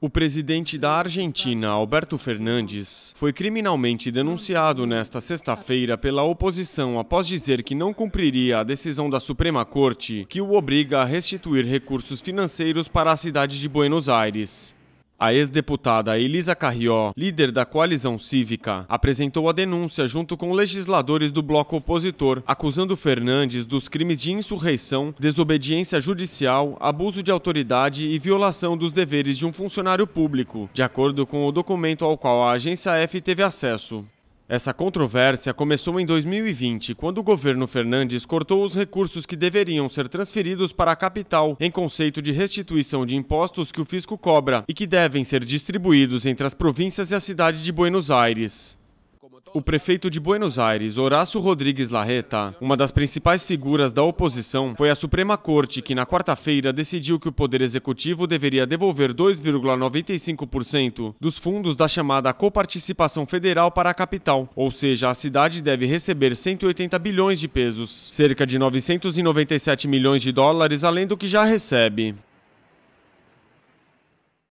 O presidente da Argentina, Alberto Fernandes, foi criminalmente denunciado nesta sexta-feira pela oposição após dizer que não cumpriria a decisão da Suprema Corte que o obriga a restituir recursos financeiros para a cidade de Buenos Aires. A ex-deputada Elisa Carrió, líder da coalizão cívica, apresentou a denúncia junto com legisladores do bloco opositor, acusando Fernandes dos crimes de insurreição, desobediência judicial, abuso de autoridade e violação dos deveres de um funcionário público, de acordo com o documento ao qual a agência F teve acesso. Essa controvérsia começou em 2020, quando o governo Fernandes cortou os recursos que deveriam ser transferidos para a capital, em conceito de restituição de impostos que o fisco cobra e que devem ser distribuídos entre as províncias e a cidade de Buenos Aires. O prefeito de Buenos Aires, Horácio Rodrigues Larreta, uma das principais figuras da oposição, foi à Suprema Corte que, na quarta-feira, decidiu que o Poder Executivo deveria devolver 2,95% dos fundos da chamada coparticipação federal para a capital, ou seja, a cidade deve receber 180 bilhões de pesos, cerca de 997 milhões de dólares além do que já recebe.